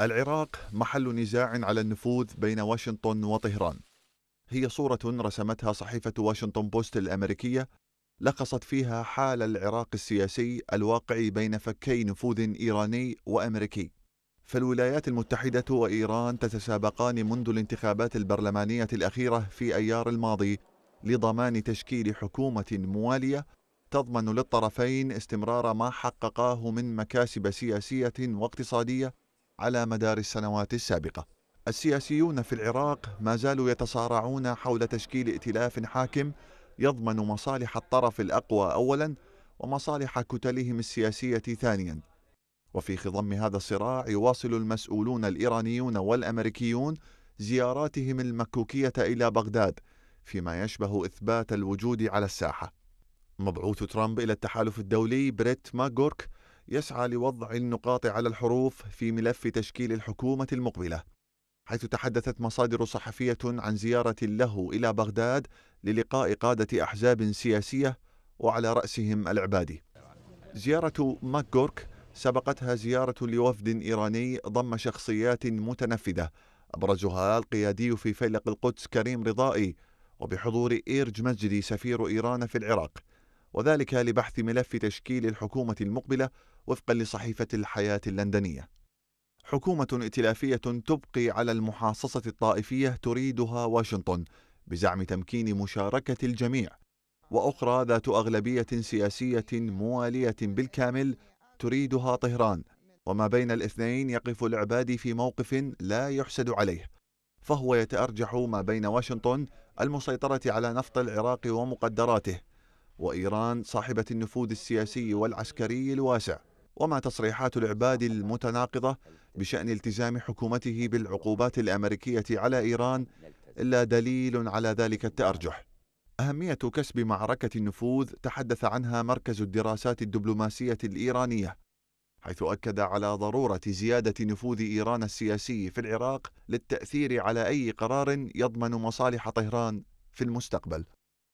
العراق محل نزاع على النفوذ بين واشنطن وطهران هي صورة رسمتها صحيفة واشنطن بوست الأمريكية لخصت فيها حال العراق السياسي الواقع بين فكي نفوذ إيراني وأمريكي فالولايات المتحدة وإيران تتسابقان منذ الانتخابات البرلمانية الأخيرة في أيار الماضي لضمان تشكيل حكومة موالية تضمن للطرفين استمرار ما حققاه من مكاسب سياسية واقتصادية على مدار السنوات السابقة السياسيون في العراق ما زالوا يتصارعون حول تشكيل ائتلاف حاكم يضمن مصالح الطرف الأقوى أولا ومصالح كتلهم السياسية ثانيا وفي خضم هذا الصراع يواصل المسؤولون الإيرانيون والأمريكيون زياراتهم المكوكية إلى بغداد فيما يشبه إثبات الوجود على الساحة مبعوث ترامب إلى التحالف الدولي بريت ماغورك يسعى لوضع النقاط على الحروف في ملف تشكيل الحكومة المقبلة حيث تحدثت مصادر صحفية عن زيارة له إلى بغداد للقاء قادة أحزاب سياسية وعلى رأسهم العبادي زيارة ماكغورك سبقتها زيارة لوفد إيراني ضم شخصيات متنفذة أبرزها القيادي في فيلق القدس كريم رضائي وبحضور إيرج مجدي سفير إيران في العراق وذلك لبحث ملف تشكيل الحكومة المقبلة وفقا لصحيفة الحياة اللندنية. حكومة ائتلافية تبقي على المحاصصة الطائفية تريدها واشنطن بزعم تمكين مشاركة الجميع، وأخرى ذات أغلبية سياسية موالية بالكامل تريدها طهران، وما بين الاثنين يقف العبادي في موقف لا يحسد عليه، فهو يتأرجح ما بين واشنطن المسيطرة على نفط العراق ومقدراته وإيران صاحبة النفوذ السياسي والعسكري الواسع ومع تصريحات العباد المتناقضة بشأن التزام حكومته بالعقوبات الأمريكية على إيران إلا دليل على ذلك التأرجح أهمية كسب معركة النفوذ تحدث عنها مركز الدراسات الدبلوماسية الإيرانية حيث أكد على ضرورة زيادة نفوذ إيران السياسي في العراق للتأثير على أي قرار يضمن مصالح طهران في المستقبل